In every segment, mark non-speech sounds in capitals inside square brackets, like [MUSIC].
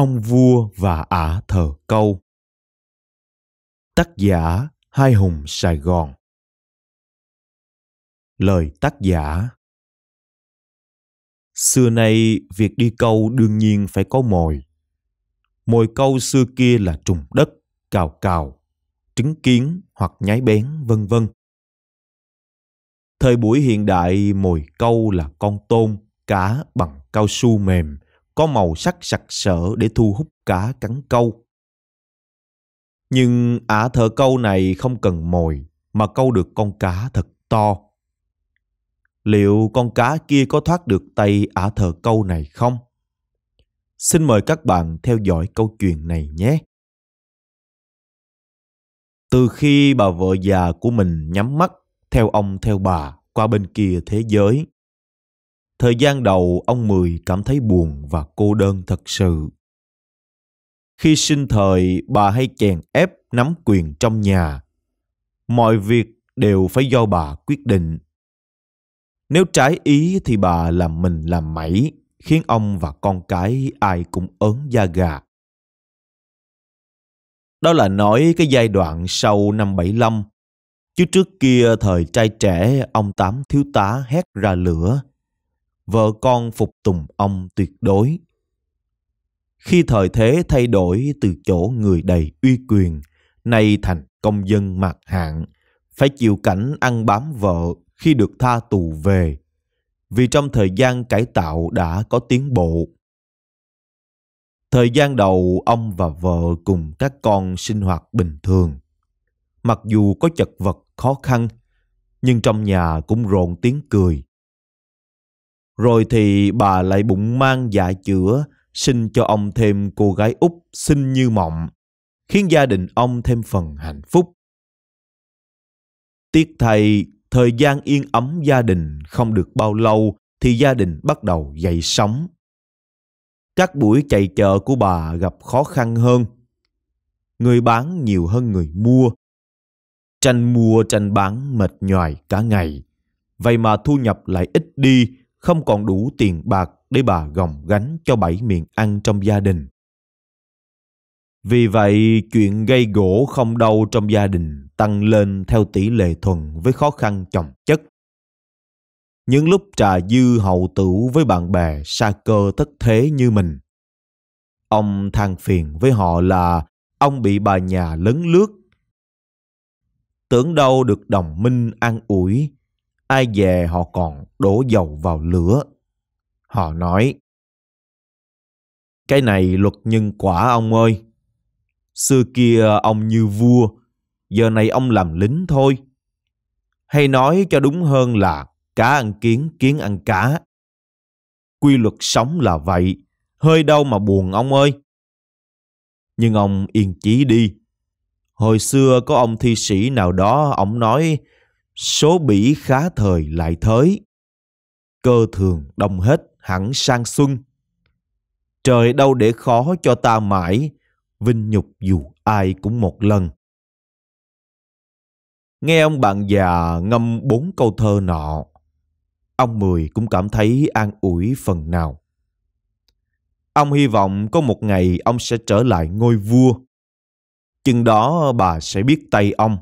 ông vua và ả thờ câu tác giả hai hùng sài gòn lời tác giả xưa nay việc đi câu đương nhiên phải có mồi mồi câu xưa kia là trùng đất cào cào trứng kiến hoặc nhái bén vân vân thời buổi hiện đại mồi câu là con tôm cá bằng cao su mềm có màu sắc sặc sỡ để thu hút cá cắn câu. Nhưng ả thợ câu này không cần mồi mà câu được con cá thật to. Liệu con cá kia có thoát được tay ả thợ câu này không? Xin mời các bạn theo dõi câu chuyện này nhé. Từ khi bà vợ già của mình nhắm mắt theo ông theo bà qua bên kia thế giới Thời gian đầu ông Mười cảm thấy buồn và cô đơn thật sự. Khi sinh thời, bà hay chèn ép nắm quyền trong nhà. Mọi việc đều phải do bà quyết định. Nếu trái ý thì bà làm mình làm mẩy, khiến ông và con cái ai cũng ớn da gà. Đó là nói cái giai đoạn sau năm 75, chứ trước kia thời trai trẻ ông Tám thiếu tá hét ra lửa vợ con phục tùng ông tuyệt đối. Khi thời thế thay đổi từ chỗ người đầy uy quyền, nay thành công dân mạc hạng, phải chịu cảnh ăn bám vợ khi được tha tù về, vì trong thời gian cải tạo đã có tiến bộ. Thời gian đầu ông và vợ cùng các con sinh hoạt bình thường. Mặc dù có chật vật khó khăn, nhưng trong nhà cũng rộn tiếng cười, rồi thì bà lại bụng mang dạ chữa, sinh cho ông thêm cô gái út xinh như mộng, khiến gia đình ông thêm phần hạnh phúc. Tiếc thầy, thời gian yên ấm gia đình không được bao lâu thì gia đình bắt đầu dậy sóng. Các buổi chạy chợ của bà gặp khó khăn hơn. Người bán nhiều hơn người mua. Tranh mua tranh bán mệt nhoài cả ngày. Vậy mà thu nhập lại ít đi không còn đủ tiền bạc để bà gồng gánh cho bảy miệng ăn trong gia đình. Vì vậy, chuyện gây gỗ không đâu trong gia đình tăng lên theo tỷ lệ thuần với khó khăn chồng chất. Những lúc trà dư hậu tử với bạn bè xa cơ thất thế như mình. Ông than phiền với họ là ông bị bà nhà lấn lướt. Tưởng đâu được đồng minh an ủi ai về họ còn đổ dầu vào lửa. Họ nói, cái này luật nhân quả ông ơi. Xưa kia ông như vua, giờ này ông làm lính thôi. Hay nói cho đúng hơn là cá ăn kiến, kiến ăn cá. Quy luật sống là vậy, hơi đâu mà buồn ông ơi. Nhưng ông yên chí đi. Hồi xưa có ông thi sĩ nào đó, ông nói số bỉ khá thời lại thới cơ thường đông hết hẳn sang xuân trời đâu để khó cho ta mãi vinh nhục dù ai cũng một lần nghe ông bạn già ngâm bốn câu thơ nọ ông mười cũng cảm thấy an ủi phần nào ông hy vọng có một ngày ông sẽ trở lại ngôi vua chừng đó bà sẽ biết tay ông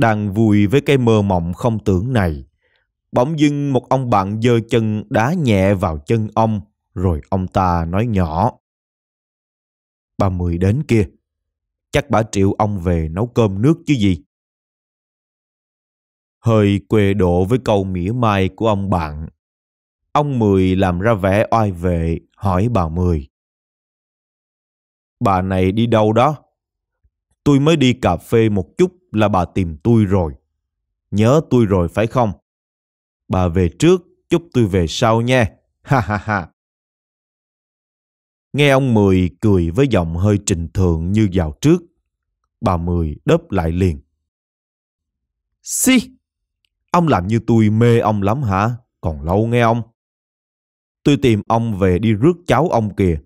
đang vui với cái mơ mộng không tưởng này. Bỗng dưng một ông bạn giơ chân đá nhẹ vào chân ông, rồi ông ta nói nhỏ. Bà Mười đến kia, chắc bà triệu ông về nấu cơm nước chứ gì. Hơi quê độ với câu mỉa mai của ông bạn. Ông Mười làm ra vẻ oai vệ, hỏi bà Mười. Bà này đi đâu đó? Tôi mới đi cà phê một chút là bà tìm tôi rồi. Nhớ tôi rồi phải không? Bà về trước, chúc tôi về sau nha. [LAUGHS] Ha ha ha. Nghe ông Mười cười với giọng hơi trình thượng như dạo trước. Bà Mười đớp lại liền. Si, ông làm như tôi mê ông lắm hả? Còn lâu nghe ông. Tôi tìm ông về đi rước cháu ông kìa.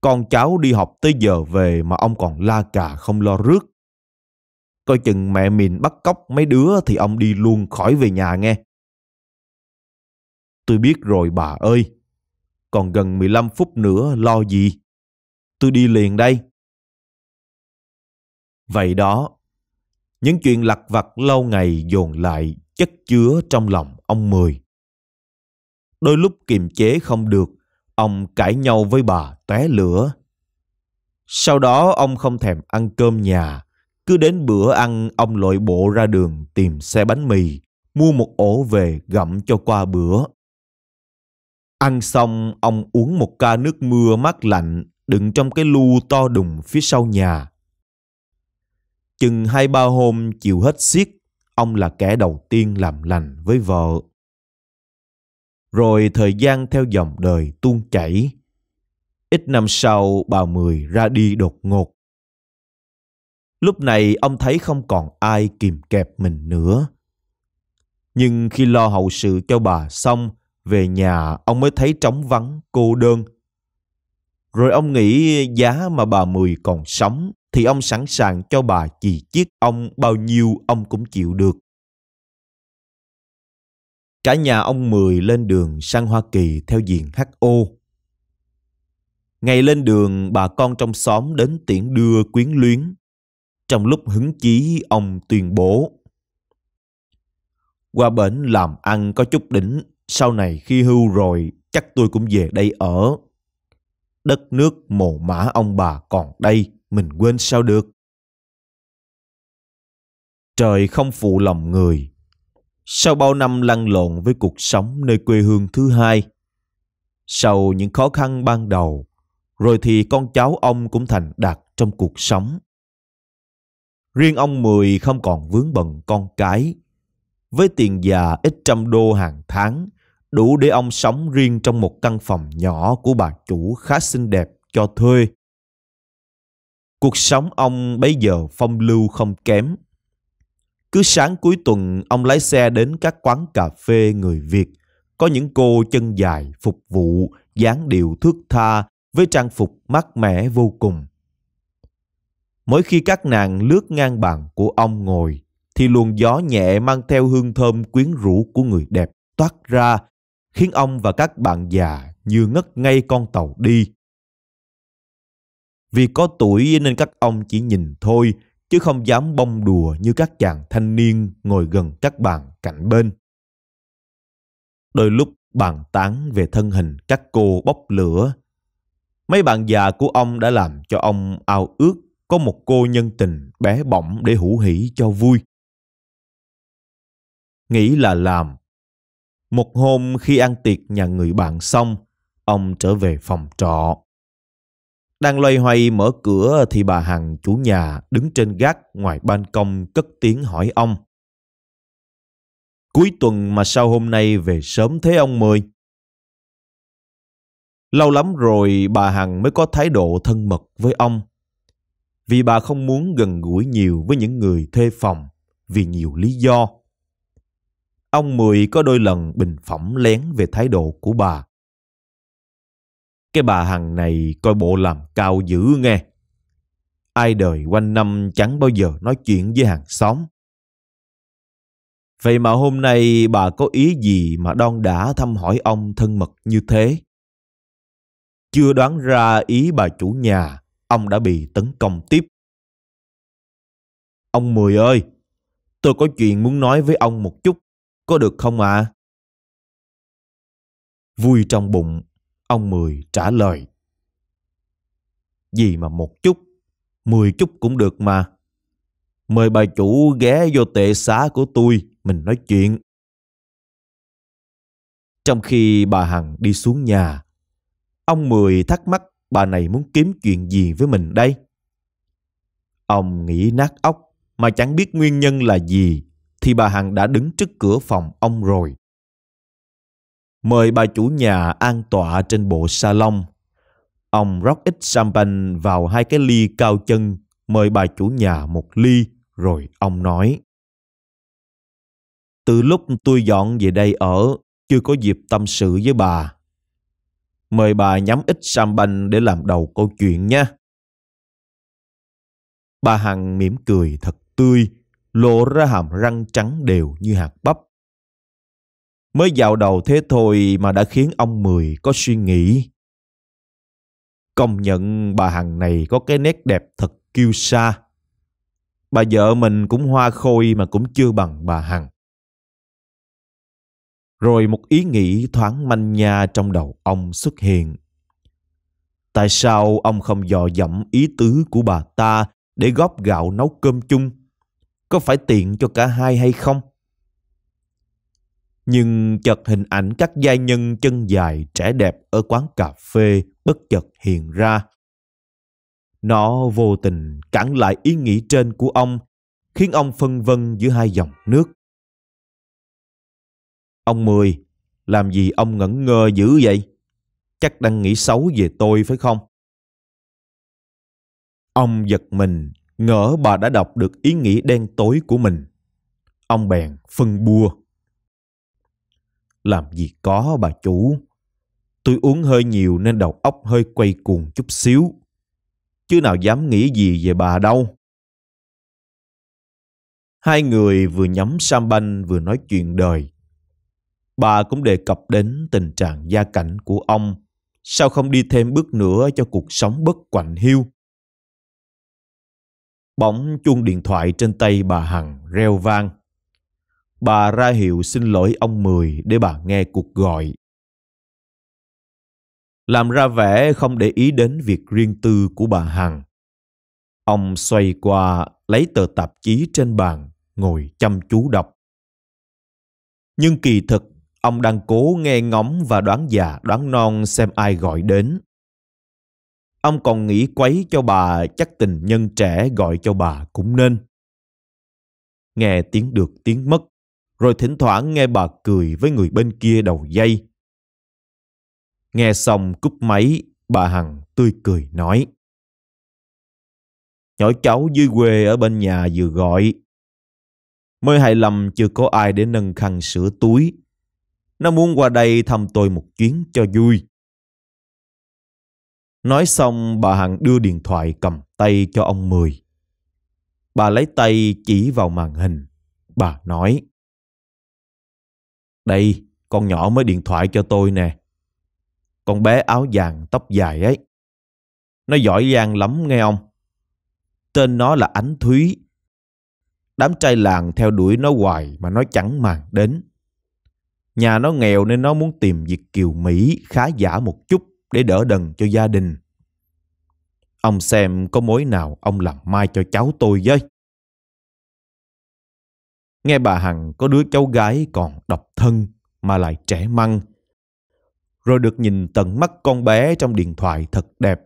Con cháu đi học tới giờ về mà ông còn la cà không lo rước. Coi chừng mẹ mình bắt cóc mấy đứa thì ông đi luôn khỏi về nhà nghe. Tôi biết rồi bà ơi. Còn gần 15 phút nữa lo gì? Tôi đi liền đây. Vậy đó, những chuyện lặt vặt lâu ngày dồn lại chất chứa trong lòng ông Mười. Đôi lúc kiềm chế không được, ông cãi nhau với bà tóe lửa. Sau đó ông không thèm ăn cơm nhà cứ đến bữa ăn, ông lội bộ ra đường tìm xe bánh mì, mua một ổ về gặm cho qua bữa. Ăn xong, ông uống một ca nước mưa mát lạnh đựng trong cái lu to đùng phía sau nhà. Chừng hai ba hôm chịu hết xiết, ông là kẻ đầu tiên làm lành với vợ. Rồi thời gian theo dòng đời tuôn chảy. Ít năm sau, bà Mười ra đi đột ngột. Lúc này ông thấy không còn ai kìm kẹp mình nữa. Nhưng khi lo hậu sự cho bà xong, về nhà ông mới thấy trống vắng, cô đơn. Rồi ông nghĩ giá mà bà Mười còn sống thì ông sẵn sàng cho bà chỉ chiếc ông bao nhiêu ông cũng chịu được. Cả nhà ông Mười lên đường sang Hoa Kỳ theo diện HO. Ngày lên đường, bà con trong xóm đến tiễn đưa quyến luyến. Trong lúc hứng chí ông tuyên bố Qua bển làm ăn có chút đỉnh Sau này khi hưu rồi chắc tôi cũng về đây ở Đất nước mồ mã ông bà còn đây Mình quên sao được Trời không phụ lòng người Sau bao năm lăn lộn với cuộc sống nơi quê hương thứ hai Sau những khó khăn ban đầu Rồi thì con cháu ông cũng thành đạt trong cuộc sống Riêng ông Mười không còn vướng bận con cái. Với tiền già ít trăm đô hàng tháng, đủ để ông sống riêng trong một căn phòng nhỏ của bà chủ khá xinh đẹp cho thuê. Cuộc sống ông bây giờ phong lưu không kém. Cứ sáng cuối tuần ông lái xe đến các quán cà phê người Việt, có những cô chân dài phục vụ, dáng điệu thước tha với trang phục mát mẻ vô cùng. Mỗi khi các nàng lướt ngang bàn của ông ngồi, thì luồng gió nhẹ mang theo hương thơm quyến rũ của người đẹp toát ra, khiến ông và các bạn già như ngất ngay con tàu đi. Vì có tuổi nên các ông chỉ nhìn thôi, chứ không dám bông đùa như các chàng thanh niên ngồi gần các bàn cạnh bên. Đôi lúc bàn tán về thân hình các cô bốc lửa. Mấy bạn già của ông đã làm cho ông ao ước có một cô nhân tình bé bỏng để hủ hỷ cho vui nghĩ là làm một hôm khi ăn tiệc nhà người bạn xong ông trở về phòng trọ đang loay hoay mở cửa thì bà hằng chủ nhà đứng trên gác ngoài ban công cất tiếng hỏi ông cuối tuần mà sao hôm nay về sớm thế ông mười lâu lắm rồi bà hằng mới có thái độ thân mật với ông vì bà không muốn gần gũi nhiều với những người thuê phòng vì nhiều lý do. Ông Mười có đôi lần bình phẩm lén về thái độ của bà. Cái bà Hằng này coi bộ làm cao dữ nghe. Ai đời quanh năm chẳng bao giờ nói chuyện với hàng xóm. Vậy mà hôm nay bà có ý gì mà đon đã thăm hỏi ông thân mật như thế? Chưa đoán ra ý bà chủ nhà ông đã bị tấn công tiếp. Ông Mười ơi, tôi có chuyện muốn nói với ông một chút, có được không ạ? À? Vui trong bụng, ông Mười trả lời. Gì mà một chút, mười chút cũng được mà. Mời bà chủ ghé vô tệ xá của tôi, mình nói chuyện. Trong khi bà Hằng đi xuống nhà, ông Mười thắc mắc bà này muốn kiếm chuyện gì với mình đây? Ông nghĩ nát óc mà chẳng biết nguyên nhân là gì thì bà Hằng đã đứng trước cửa phòng ông rồi. Mời bà chủ nhà an tọa trên bộ salon. Ông rót ít champagne vào hai cái ly cao chân, mời bà chủ nhà một ly, rồi ông nói. Từ lúc tôi dọn về đây ở, chưa có dịp tâm sự với bà. Mời bà nhắm ít champagne để làm đầu câu chuyện nha. Bà Hằng mỉm cười thật tươi, lộ ra hàm răng trắng đều như hạt bắp. Mới vào đầu thế thôi mà đã khiến ông Mười có suy nghĩ. Công nhận bà Hằng này có cái nét đẹp thật kiêu sa. Bà vợ mình cũng hoa khôi mà cũng chưa bằng bà Hằng rồi một ý nghĩ thoáng manh nha trong đầu ông xuất hiện tại sao ông không dò dẫm ý tứ của bà ta để góp gạo nấu cơm chung có phải tiện cho cả hai hay không nhưng chợt hình ảnh các giai nhân chân dài trẻ đẹp ở quán cà phê bất chợt hiện ra nó vô tình cản lại ý nghĩ trên của ông khiến ông phân vân giữa hai dòng nước Ông Mười, làm gì ông ngẩn ngơ dữ vậy? Chắc đang nghĩ xấu về tôi phải không? Ông giật mình, ngỡ bà đã đọc được ý nghĩ đen tối của mình. Ông bèn phân bua. Làm gì có bà chủ. Tôi uống hơi nhiều nên đầu óc hơi quay cuồng chút xíu. Chứ nào dám nghĩ gì về bà đâu. Hai người vừa nhắm sam banh vừa nói chuyện đời bà cũng đề cập đến tình trạng gia cảnh của ông. Sao không đi thêm bước nữa cho cuộc sống bất quạnh hiu? Bỗng chuông điện thoại trên tay bà Hằng reo vang. Bà ra hiệu xin lỗi ông Mười để bà nghe cuộc gọi. Làm ra vẻ không để ý đến việc riêng tư của bà Hằng. Ông xoay qua lấy tờ tạp chí trên bàn, ngồi chăm chú đọc. Nhưng kỳ thực Ông đang cố nghe ngóng và đoán già đoán non xem ai gọi đến. Ông còn nghĩ quấy cho bà chắc tình nhân trẻ gọi cho bà cũng nên. Nghe tiếng được tiếng mất, rồi thỉnh thoảng nghe bà cười với người bên kia đầu dây. Nghe xong cúp máy, bà Hằng tươi cười nói. Nhỏ cháu dưới quê ở bên nhà vừa gọi. Mới hai lầm chưa có ai để nâng khăn sửa túi nó muốn qua đây thăm tôi một chuyến cho vui. Nói xong bà Hằng đưa điện thoại cầm tay cho ông Mười. Bà lấy tay chỉ vào màn hình. Bà nói. Đây, con nhỏ mới điện thoại cho tôi nè. Con bé áo vàng tóc dài ấy. Nó giỏi giang lắm nghe ông. Tên nó là Ánh Thúy. Đám trai làng theo đuổi nó hoài mà nó chẳng màng đến. Nhà nó nghèo nên nó muốn tìm việc kiều Mỹ khá giả một chút để đỡ đần cho gia đình. Ông xem có mối nào ông làm mai cho cháu tôi với. Nghe bà Hằng có đứa cháu gái còn độc thân mà lại trẻ măng. Rồi được nhìn tận mắt con bé trong điện thoại thật đẹp.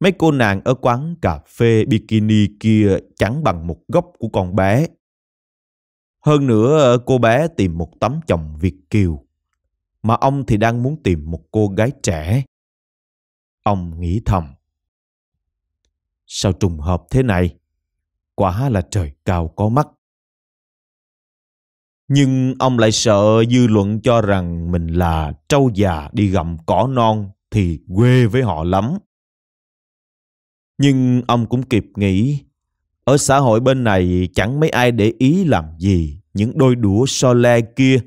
Mấy cô nàng ở quán cà phê bikini kia chẳng bằng một góc của con bé. Hơn nữa cô bé tìm một tấm chồng Việt Kiều, mà ông thì đang muốn tìm một cô gái trẻ. Ông nghĩ thầm. Sao trùng hợp thế này? Quả là trời cao có mắt. Nhưng ông lại sợ dư luận cho rằng mình là trâu già đi gặm cỏ non thì quê với họ lắm. Nhưng ông cũng kịp nghĩ ở xã hội bên này chẳng mấy ai để ý làm gì những đôi đũa so le kia.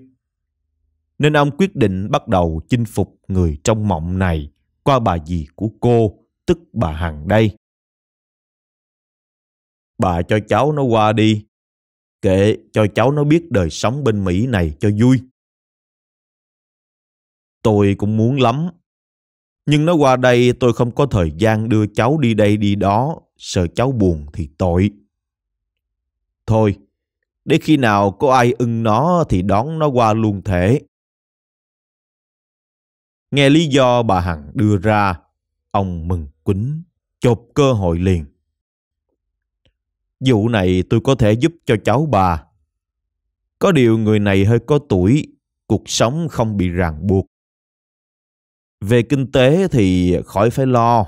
Nên ông quyết định bắt đầu chinh phục người trong mộng này qua bà dì của cô, tức bà Hằng đây. Bà cho cháu nó qua đi, kệ cho cháu nó biết đời sống bên Mỹ này cho vui. Tôi cũng muốn lắm, nhưng nó qua đây tôi không có thời gian đưa cháu đi đây đi đó sợ cháu buồn thì tội. Thôi, để khi nào có ai ưng nó thì đón nó qua luôn thể. Nghe lý do bà Hằng đưa ra, ông mừng Quính chộp cơ hội liền. Vụ này tôi có thể giúp cho cháu bà. Có điều người này hơi có tuổi, cuộc sống không bị ràng buộc. Về kinh tế thì khỏi phải lo.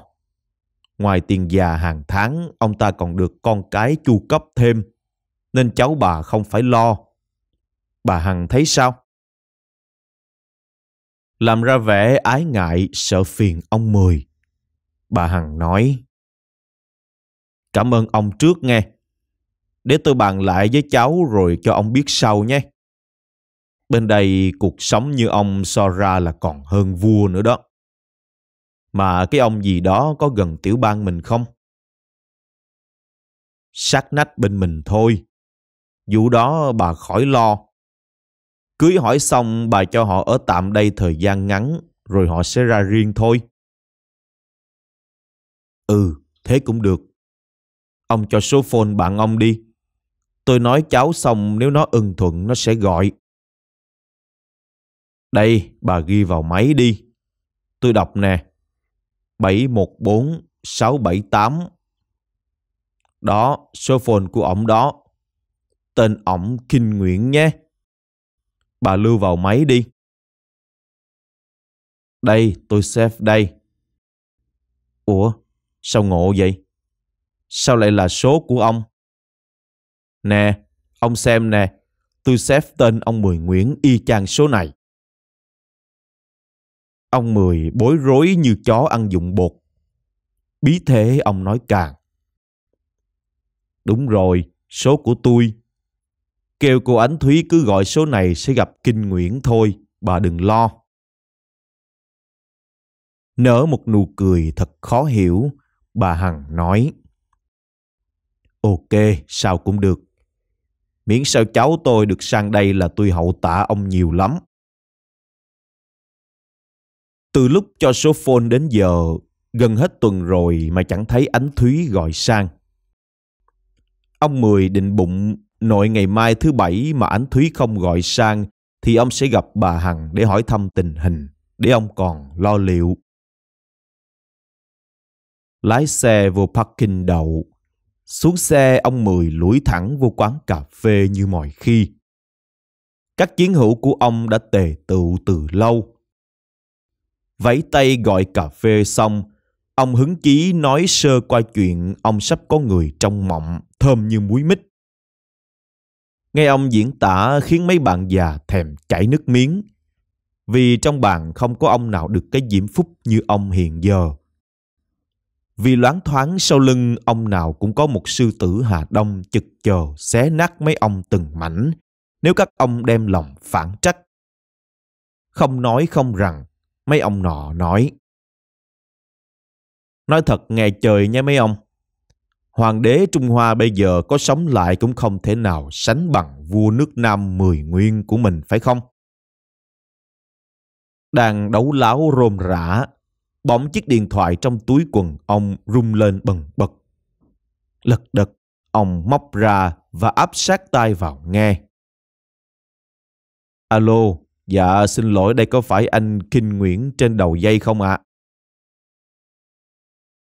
Ngoài tiền già hàng tháng, ông ta còn được con cái chu cấp thêm, nên cháu bà không phải lo. Bà Hằng thấy sao? Làm ra vẻ ái ngại, sợ phiền ông Mười. Bà Hằng nói, Cảm ơn ông trước nghe. Để tôi bàn lại với cháu rồi cho ông biết sau nhé. Bên đây cuộc sống như ông so ra là còn hơn vua nữa đó mà cái ông gì đó có gần tiểu bang mình không? Sát nách bên mình thôi. Vụ đó bà khỏi lo. Cưới hỏi xong bà cho họ ở tạm đây thời gian ngắn rồi họ sẽ ra riêng thôi. Ừ, thế cũng được. Ông cho số phone bạn ông đi. Tôi nói cháu xong nếu nó ưng thuận nó sẽ gọi. Đây, bà ghi vào máy đi. Tôi đọc nè. 714 678. Đó, số phone của ổng đó. Tên ổng Kinh Nguyễn nhé. Bà lưu vào máy đi. Đây, tôi save đây. Ủa, sao ngộ vậy? Sao lại là số của ông? Nè, ông xem nè, tôi xếp tên ông Mười Nguyễn y chang số này. Ông Mười bối rối như chó ăn dụng bột. Bí thế ông nói càng. Đúng rồi, số của tôi. Kêu cô Ánh Thúy cứ gọi số này sẽ gặp kinh nguyễn thôi, bà đừng lo. Nở một nụ cười thật khó hiểu, bà Hằng nói. Ok, sao cũng được. Miễn sao cháu tôi được sang đây là tôi hậu tạ ông nhiều lắm. Từ lúc cho số phone đến giờ, gần hết tuần rồi mà chẳng thấy ánh Thúy gọi sang. Ông Mười định bụng nội ngày mai thứ bảy mà ánh Thúy không gọi sang thì ông sẽ gặp bà Hằng để hỏi thăm tình hình, để ông còn lo liệu. Lái xe vô parking đậu. Xuống xe, ông Mười lủi thẳng vô quán cà phê như mọi khi. Các chiến hữu của ông đã tề tựu từ lâu Vẫy tay gọi cà phê xong, ông hứng chí nói sơ qua chuyện ông sắp có người trong mộng thơm như muối mít. Nghe ông diễn tả khiến mấy bạn già thèm chảy nước miếng. Vì trong bàn không có ông nào được cái diễm phúc như ông hiện giờ. Vì loáng thoáng sau lưng ông nào cũng có một sư tử Hà Đông chực chờ xé nát mấy ông từng mảnh nếu các ông đem lòng phản trách. Không nói không rằng, Mấy ông nọ nói. Nói thật nghe trời nha mấy ông. Hoàng đế Trung Hoa bây giờ có sống lại cũng không thể nào sánh bằng vua nước Nam mười nguyên của mình phải không? Đang đấu láo rôm rã, bỗng chiếc điện thoại trong túi quần ông rung lên bần bật. Lật đật, ông móc ra và áp sát tai vào nghe. Alo, Dạ xin lỗi đây có phải anh Kinh Nguyễn trên đầu dây không ạ? À?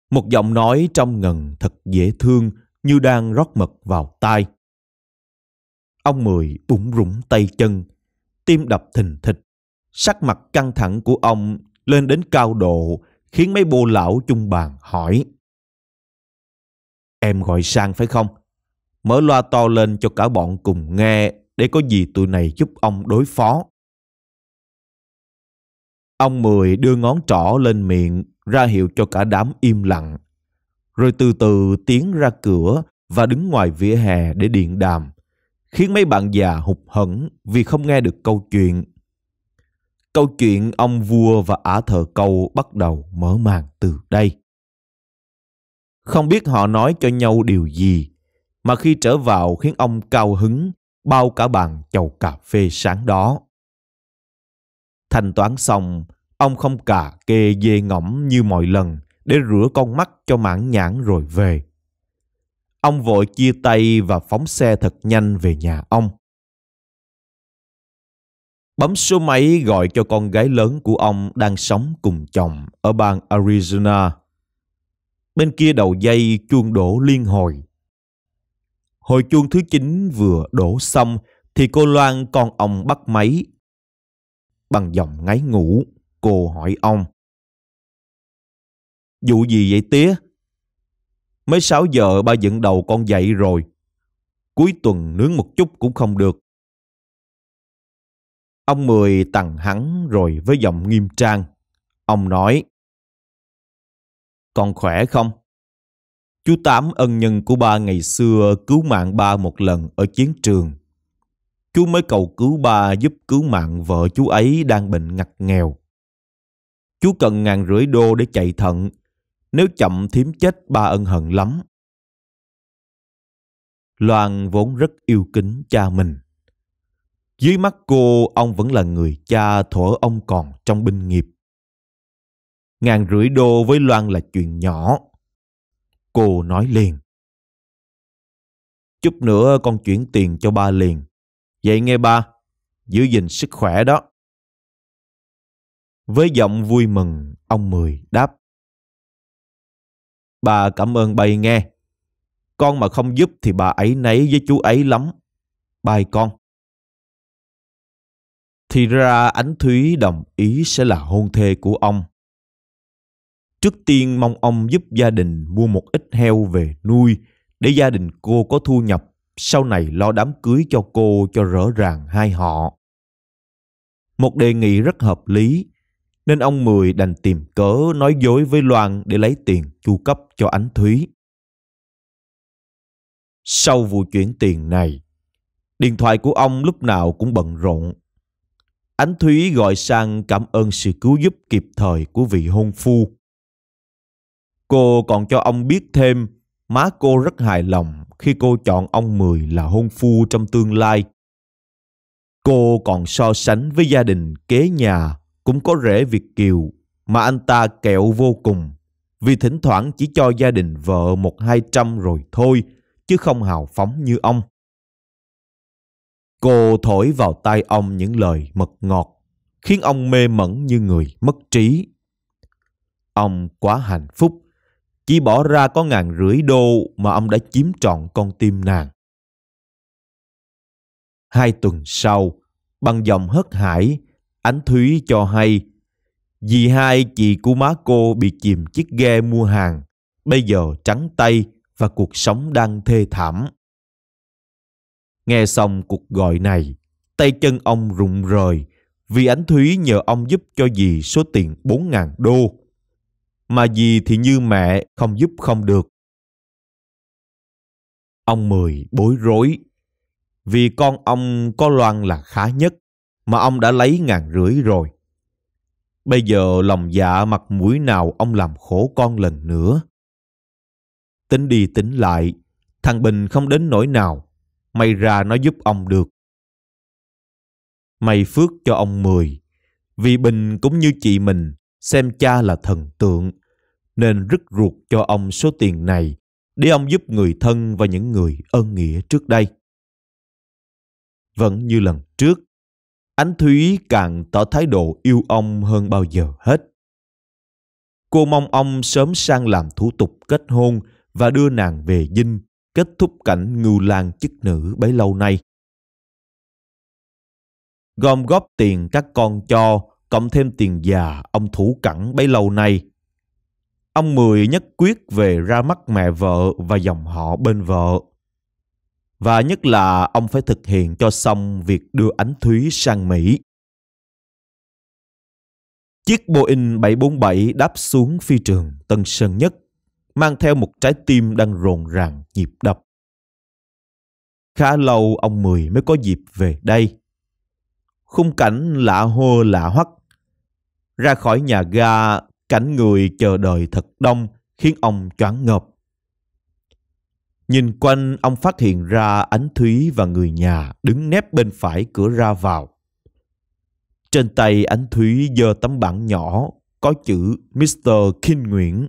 Một giọng nói trong ngần thật dễ thương như đang rót mật vào tai. Ông Mười bủng rủng tay chân, tim đập thình thịch. Sắc mặt căng thẳng của ông lên đến cao độ khiến mấy bô lão chung bàn hỏi. Em gọi sang phải không? Mở loa to lên cho cả bọn cùng nghe để có gì tụi này giúp ông đối phó. Ông Mười đưa ngón trỏ lên miệng ra hiệu cho cả đám im lặng. Rồi từ từ tiến ra cửa và đứng ngoài vỉa hè để điện đàm, khiến mấy bạn già hụt hẫng vì không nghe được câu chuyện. Câu chuyện ông vua và ả thờ câu bắt đầu mở màn từ đây. Không biết họ nói cho nhau điều gì, mà khi trở vào khiến ông cao hứng bao cả bàn chầu cà phê sáng đó. Thanh toán xong, ông không cả kê dê ngỗng như mọi lần để rửa con mắt cho mãn nhãn rồi về. Ông vội chia tay và phóng xe thật nhanh về nhà ông. Bấm số máy gọi cho con gái lớn của ông đang sống cùng chồng ở bang Arizona. Bên kia đầu dây chuông đổ liên hồi. Hồi chuông thứ 9 vừa đổ xong thì cô Loan con ông bắt máy bằng giọng ngáy ngủ. Cô hỏi ông. Vụ gì vậy tía? Mới 6 giờ ba dựng đầu con dậy rồi. Cuối tuần nướng một chút cũng không được. Ông Mười tặng hắn rồi với giọng nghiêm trang. Ông nói Con khỏe không? Chú Tám ân nhân của ba ngày xưa cứu mạng ba một lần ở chiến trường chú mới cầu cứu ba giúp cứu mạng vợ chú ấy đang bệnh ngặt nghèo. Chú cần ngàn rưỡi đô để chạy thận, nếu chậm thím chết ba ân hận lắm. Loan vốn rất yêu kính cha mình. Dưới mắt cô, ông vẫn là người cha thuở ông còn trong binh nghiệp. Ngàn rưỡi đô với Loan là chuyện nhỏ. Cô nói liền. Chút nữa con chuyển tiền cho ba liền. Vậy nghe ba, giữ gìn sức khỏe đó. Với giọng vui mừng, ông Mười đáp. Bà cảm ơn bầy nghe. Con mà không giúp thì bà ấy nấy với chú ấy lắm. Bài con. Thì ra Ánh Thúy đồng ý sẽ là hôn thê của ông. Trước tiên mong ông giúp gia đình mua một ít heo về nuôi để gia đình cô có thu nhập sau này lo đám cưới cho cô cho rõ ràng hai họ. Một đề nghị rất hợp lý, nên ông Mười đành tìm cớ nói dối với Loan để lấy tiền chu cấp cho Ánh Thúy. Sau vụ chuyển tiền này, điện thoại của ông lúc nào cũng bận rộn. Ánh Thúy gọi sang cảm ơn sự cứu giúp kịp thời của vị hôn phu. Cô còn cho ông biết thêm Má cô rất hài lòng khi cô chọn ông Mười là hôn phu trong tương lai. Cô còn so sánh với gia đình kế nhà cũng có rễ Việt Kiều mà anh ta kẹo vô cùng vì thỉnh thoảng chỉ cho gia đình vợ một hai trăm rồi thôi chứ không hào phóng như ông. Cô thổi vào tai ông những lời mật ngọt khiến ông mê mẩn như người mất trí. Ông quá hạnh phúc chỉ bỏ ra có ngàn rưỡi đô mà ông đã chiếm trọn con tim nàng. Hai tuần sau, bằng giọng hất hải, Ánh Thúy cho hay vì hai chị của má cô bị chìm chiếc ghe mua hàng, bây giờ trắng tay và cuộc sống đang thê thảm. Nghe xong cuộc gọi này, tay chân ông rụng rời vì Ánh Thúy nhờ ông giúp cho dì số tiền 4.000 đô mà gì thì như mẹ không giúp không được. Ông Mười bối rối vì con ông có loan là khá nhất mà ông đã lấy ngàn rưỡi rồi. Bây giờ lòng dạ mặt mũi nào ông làm khổ con lần nữa. Tính đi tính lại, thằng Bình không đến nỗi nào, may ra nó giúp ông được. May phước cho ông Mười, vì Bình cũng như chị mình xem cha là thần tượng nên rất ruột cho ông số tiền này để ông giúp người thân và những người ơn nghĩa trước đây. Vẫn như lần trước, Ánh Thúy càng tỏ thái độ yêu ông hơn bao giờ hết. Cô mong ông sớm sang làm thủ tục kết hôn và đưa nàng về dinh, kết thúc cảnh ngưu lang chức nữ bấy lâu nay. Gom góp tiền các con cho, cộng thêm tiền già ông thủ cẳng bấy lâu nay, Ông Mười nhất quyết về ra mắt mẹ vợ và dòng họ bên vợ. Và nhất là ông phải thực hiện cho xong việc đưa Ánh Thúy sang Mỹ. Chiếc Boeing 747 đáp xuống phi trường Tân Sơn Nhất, mang theo một trái tim đang rộn ràng nhịp đập. Khá lâu ông Mười mới có dịp về đây. Khung cảnh lạ hô lạ hoắc. Ra khỏi nhà ga, Cảnh người chờ đợi thật đông khiến ông choáng ngợp. Nhìn quanh, ông phát hiện ra Ánh Thúy và người nhà đứng nép bên phải cửa ra vào. Trên tay Ánh Thúy giơ tấm bảng nhỏ có chữ Mr. Kinh Nguyễn.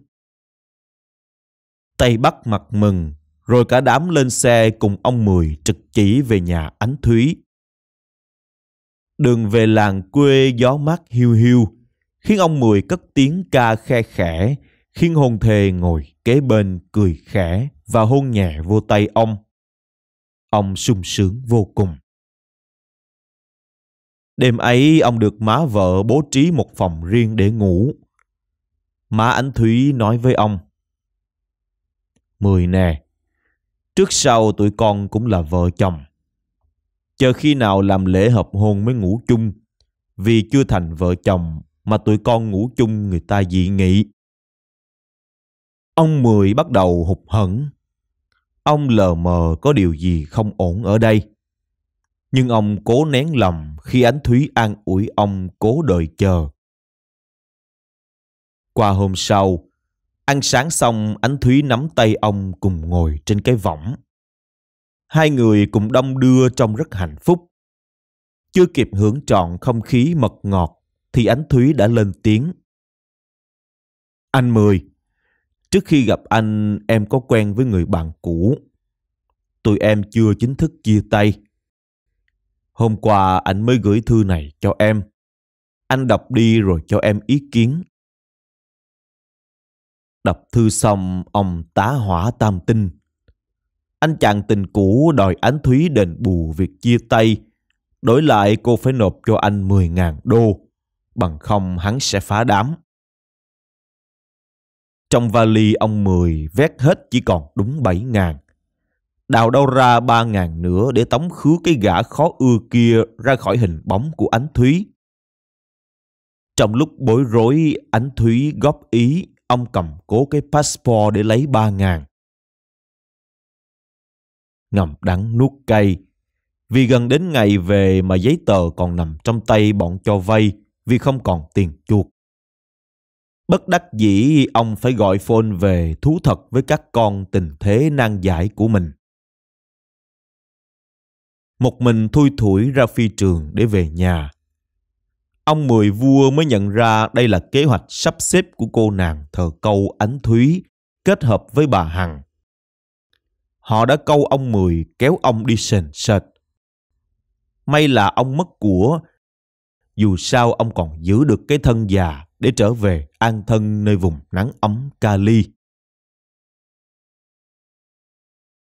Tay bắt mặt mừng, rồi cả đám lên xe cùng ông Mười trực chỉ về nhà Ánh Thúy. Đường về làng quê gió mát hiu hiu, khiến ông Mười cất tiếng ca khe khẽ, khiến hôn thê ngồi kế bên cười khẽ và hôn nhẹ vô tay ông. Ông sung sướng vô cùng. Đêm ấy ông được má vợ bố trí một phòng riêng để ngủ. Má Ánh Thúy nói với ông. Mười nè, trước sau tụi con cũng là vợ chồng. Chờ khi nào làm lễ hợp hôn mới ngủ chung, vì chưa thành vợ chồng mà tụi con ngủ chung người ta dị nghị. Ông Mười bắt đầu hụt hẫng. Ông lờ mờ có điều gì không ổn ở đây. Nhưng ông cố nén lầm khi ánh Thúy an ủi ông cố đợi chờ. Qua hôm sau, ăn sáng xong ánh Thúy nắm tay ông cùng ngồi trên cái võng. Hai người cùng đông đưa trong rất hạnh phúc. Chưa kịp hưởng trọn không khí mật ngọt thì Ánh Thúy đã lên tiếng. Anh Mười, trước khi gặp anh em có quen với người bạn cũ. Tụi em chưa chính thức chia tay. Hôm qua anh mới gửi thư này cho em. Anh đọc đi rồi cho em ý kiến. Đọc thư xong, ông tá hỏa tam tinh. Anh chàng tình cũ đòi Ánh Thúy đền bù việc chia tay, đổi lại cô phải nộp cho anh mười ngàn đô bằng không hắn sẽ phá đám. Trong vali ông Mười vét hết chỉ còn đúng 7 ngàn. Đào đâu ra 3 ngàn nữa để tống khứ cái gã khó ưa kia ra khỏi hình bóng của Ánh Thúy. Trong lúc bối rối, Ánh Thúy góp ý, ông cầm cố cái passport để lấy 3 ngàn. Ngầm đắng nuốt cay, vì gần đến ngày về mà giấy tờ còn nằm trong tay bọn cho vay, vì không còn tiền chuộc. Bất đắc dĩ ông phải gọi phone về thú thật với các con tình thế nan giải của mình. Một mình thui thủi ra phi trường để về nhà. Ông Mười Vua mới nhận ra đây là kế hoạch sắp xếp của cô nàng thờ câu Ánh Thúy kết hợp với bà Hằng. Họ đã câu ông Mười kéo ông đi sền sệt. May là ông mất của dù sao ông còn giữ được cái thân già để trở về an thân nơi vùng nắng ấm kali.